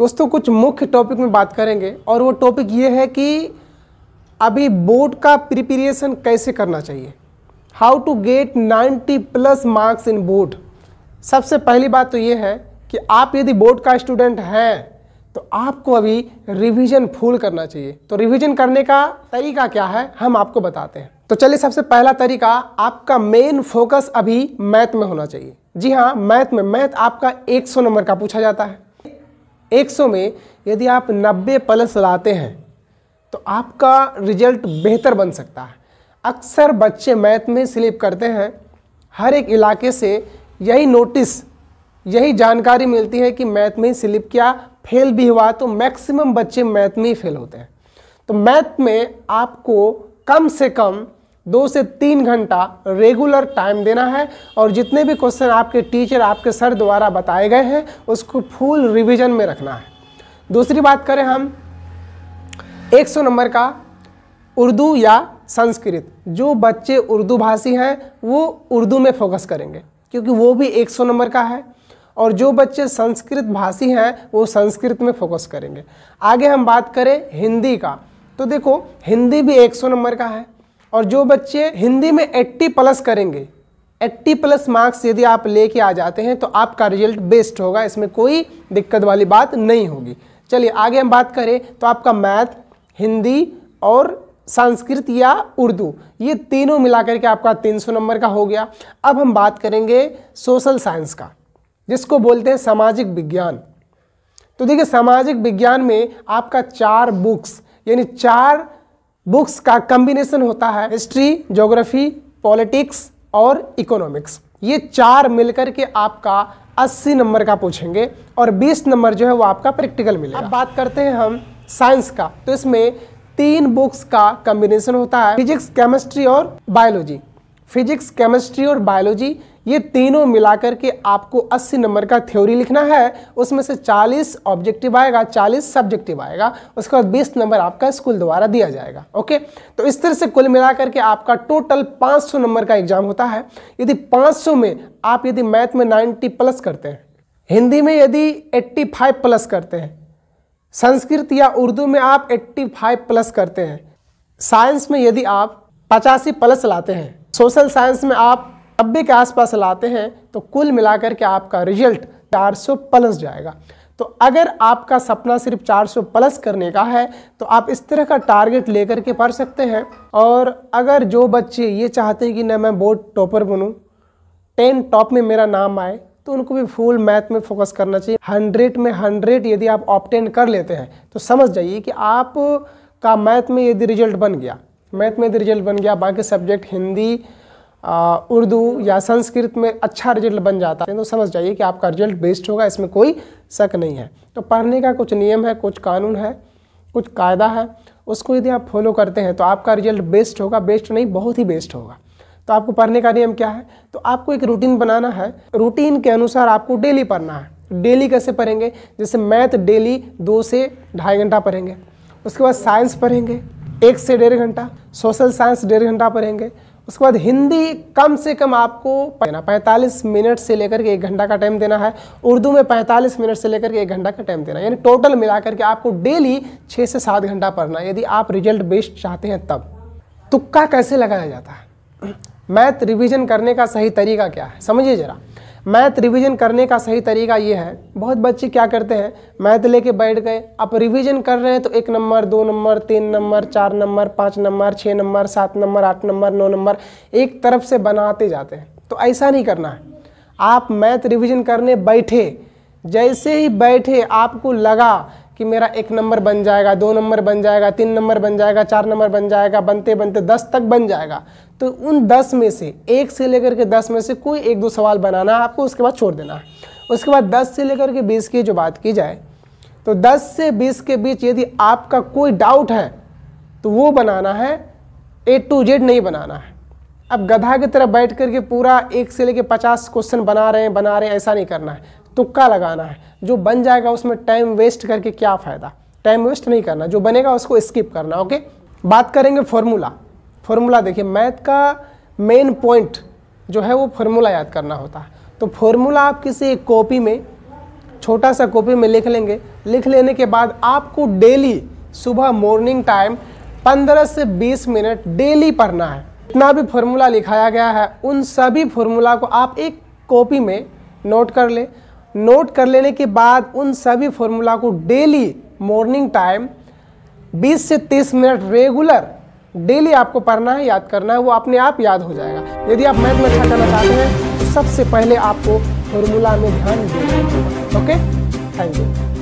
दोस्तों कुछ मुख्य टॉपिक में बात करेंगे और वो टॉपिक ये है कि अभी बोर्ड का प्रिपरेशन कैसे करना चाहिए how to get 90 plus marks in board सबसे पहली बात तो ये है कि आप यदि बोर्ड का स्टूडेंट हैं तो आपको अभी रिवीजन फुल करना चाहिए तो रिवीजन करने का तरीका क्या है हम आपको बताते हैं तो चलिए सबसे पहला तरीका आपका मेन फोकस अभी मैथ में होना चाहिए जी हाँ मैथ में मैथ आपका 100 नंबर का पूछा जाता है 100 में यदि आप 90 प्लस लाते हैं तो आपका रिजल्ट बेहतर बन सकता है अक्सर बच्चे मैथ में स्लिप करते हैं हर एक इलाके से यही नोटिस यही जानकारी मिलती है कि मैथ में स्लिप किया फेल भी हुआ तो मैक्सिमम बच्चे मैथ में ही फेल होते हैं तो मैथ में आपको कम से कम दो से तीन घंटा रेगुलर टाइम देना है और जितने भी क्वेश्चन आपके टीचर आपके सर द्वारा बताए गए हैं उसको फुल रिविजन में रखना है दूसरी बात करें हम 100 नंबर का उर्दू या संस्कृत जो बच्चे उर्दू भाषी हैं वो उर्दू में फोकस करेंगे क्योंकि वो भी 100 नंबर का है और जो बच्चे संस्कृत भाषी हैं वो संस्कृत में फोकस करेंगे आगे हम बात करें हिंदी का तो देखो हिंदी भी 100 नंबर का है और जो बच्चे हिंदी में 80 प्लस करेंगे 80 प्लस मार्क्स यदि आप लेके आ जाते हैं तो आपका रिजल्ट बेस्ट होगा इसमें कोई दिक्कत वाली बात नहीं होगी चलिए आगे हम बात करें तो आपका मैथ हिंदी और संस्कृत या उर्दू ये तीनों मिलाकर के आपका 300 नंबर का हो गया अब हम बात करेंगे सोशल साइंस का जिसको बोलते हैं सामाजिक विज्ञान तो देखिए सामाजिक विज्ञान में आपका चार बुक्स यानी चार बुक्स का कम्बिनेशन होता है हिस्ट्री जोग्राफी पॉलिटिक्स और इकोनॉमिक्स ये चार मिलकर के आपका 80 नंबर का पूछेंगे और 20 नंबर जो है वो आपका प्रैक्टिकल मिलेगा अब बात करते हैं हम साइंस का तो इसमें तीन बुक्स का कम्बिनेशन होता है फिजिक्स केमिस्ट्री और बायोलॉजी फिजिक्स केमिस्ट्री और बायोलॉजी ये तीनों मिलाकर के आपको 80 नंबर का थ्योरी लिखना है उसमें से 40 ऑब्जेक्टिव आएगा 40 सब्जेक्टिव आएगा उसके बाद 20 नंबर आपका स्कूल द्वारा दिया जाएगा ओके तो इस तरह से कुल मिलाकर के आपका टोटल 500 नंबर का एग्जाम होता है यदि 500 में आप यदि मैथ में 90 प्लस करते हैं हिंदी में यदि एट्टी प्लस करते हैं संस्कृत या उर्दू में आप एट्टी प्लस करते हैं साइंस में यदि आप पचासी प्लस लाते हैं सोशल साइंस में आप नब्बे के आसपास लाते हैं तो कुल मिलाकर के आपका रिजल्ट 400 प्लस जाएगा तो अगर आपका सपना सिर्फ 400 प्लस करने का है तो आप इस तरह का टारगेट लेकर के पढ़ सकते हैं और अगर जो बच्चे ये चाहते हैं कि न मैं बोर्ड टॉपर बनूँ टेन टॉप में मेरा नाम आए तो उनको भी फुल मैथ में फोकस करना चाहिए हंड्रेड में हंड्रेड यदि आप ऑप्टेन कर लेते हैं तो समझ जाइए कि आप का मैथ में यदि रिजल्ट बन गया मैथ में यदि रिजल्ट बन गया बाकी सब्जेक्ट हिंदी उर्दू या संस्कृत में अच्छा रिजल्ट बन जाता है तो समझ जाइए कि आपका रिजल्ट बेस्ट होगा इसमें कोई शक नहीं है तो पढ़ने का कुछ नियम है कुछ कानून है कुछ कायदा है उसको यदि आप फॉलो करते हैं तो आपका रिजल्ट बेस्ट होगा बेस्ट नहीं बहुत ही बेस्ट होगा तो आपको पढ़ने का नियम क्या है तो आपको एक रूटीन बनाना है रूटीन के अनुसार आपको डेली पढ़ना है डेली कैसे पढ़ेंगे जैसे मैथ डेली दो से ढाई घंटा पढ़ेंगे उसके बाद साइंस पढ़ेंगे एक से डेढ़ घंटा सोशल साइंस डेढ़ घंटा पढ़ेंगे उसके बाद हिंदी कम से कम आपको देना पैंतालीस मिनट से लेकर के एक घंटा का टाइम देना है उर्दू में पैंतालीस मिनट से लेकर के एक घंटा का टाइम देना यानी टोटल मिला करके आपको डेली छः से सात घंटा पढ़ना यदि आप रिजल्ट बेस्ड चाहते हैं तब तुक्का कैसे लगाया जाता है मैथ रिविजन करने का सही तरीका क्या है समझिए ज़रा मैथ रिवीजन करने का सही तरीका ये है बहुत बच्चे क्या करते हैं मैथ लेके बैठ गए आप रिवीजन कर रहे हैं तो एक नंबर दो नंबर तीन नंबर चार नंबर पाँच नंबर छः नंबर सात नंबर आठ नंबर नौ नंबर एक तरफ से बनाते जाते हैं तो ऐसा नहीं करना है आप मैथ रिवीजन करने बैठे जैसे ही बैठे आपको लगा कि मेरा एक नंबर बन जाएगा दो नंबर बन जाएगा तीन नंबर बन जाएगा चार नंबर बन जाएगा बनते बनते दस तक बन जाएगा तो उन दस में से एक से लेकर के दस में से कोई एक दो सवाल बनाना है आपको उसके बाद छोड़ देना है उसके बाद दस से लेकर के बीस की जो बात की जाए तो दस से बीस के बीच यदि आपका कोई डाउट है तो वो बनाना है ए टू जेड नहीं बनाना है अब गधा की तरह बैठ करके पूरा एक से लेकर पचास क्वेश्चन बना रहे हैं बना रहे हैं ऐसा नहीं करना है तुक्का लगाना है जो बन जाएगा उसमें टाइम वेस्ट करके क्या फ़ायदा टाइम वेस्ट नहीं करना जो बनेगा उसको स्किप करना ओके बात करेंगे फॉर्मूला फॉर्मूला देखिए मैथ का मेन पॉइंट जो है वो फॉर्मूला याद करना होता है तो फॉर्मूला आप किसी एक कॉपी में छोटा सा कॉपी में लिख लेंगे लिख लेने के बाद आपको डेली सुबह मॉर्निंग टाइम 15 से 20 मिनट डेली पढ़ना है जितना भी फॉर्मूला लिखाया गया है उन सभी फॉर्मूला को आप एक कॉपी में नोट कर लें नोट कर लेने के बाद उन सभी फॉर्मूला को डेली मॉर्निंग टाइम 20 से 30 मिनट रेगुलर डेली आपको पढ़ना है याद करना है वो अपने आप याद हो जाएगा यदि आप मैथ में अच्छा करना चाहते हैं तो सबसे पहले आपको फॉर्मूला में ध्यान देना ओके थैंक यू